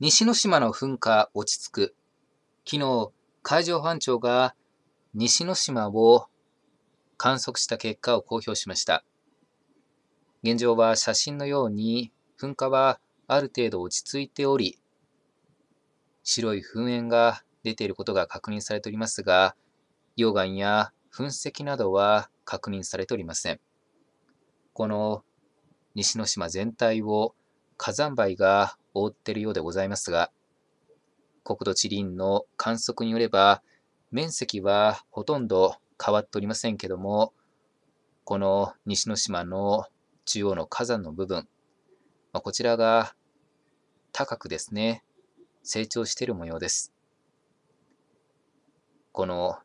西之島の噴火落ち着く。昨日、海上保安庁が西之島を観測した結果を公表しました。現状は写真のように噴火はある程度落ち着いており、白い噴煙が出ていることが確認されておりますが、溶岩や噴石などは確認されておりません。この西之島全体を火山灰が覆っているようでございますが、国土地理院の観測によれば、面積はほとんど変わっておりませんけども、この西之島の中央の火山の部分、まこちらが高くですね、成長している模様です。この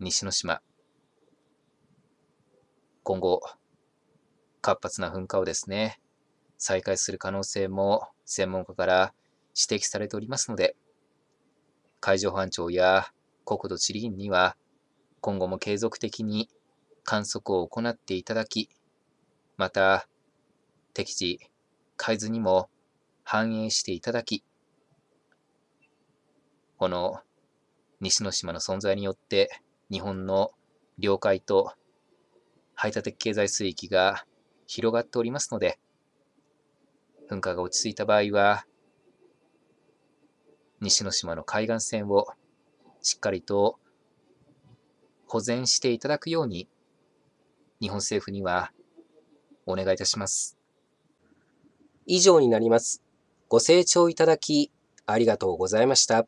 西之島、今後、活発な噴火をですね、再開する可能性も専門家から指摘されておりますので、海上保安庁や国土地理院には今後も継続的に観測を行っていただき、また適地海図にも反映していただき、この西之島の存在によって日本の領海と排他的経済水域が広がっておりますので、噴火が落ち着いた場合は、西之島の海岸線をしっかりと保全していただくように、日本政府にはお願いいたします。以上になります。ご清聴いただき、ありがとうございました。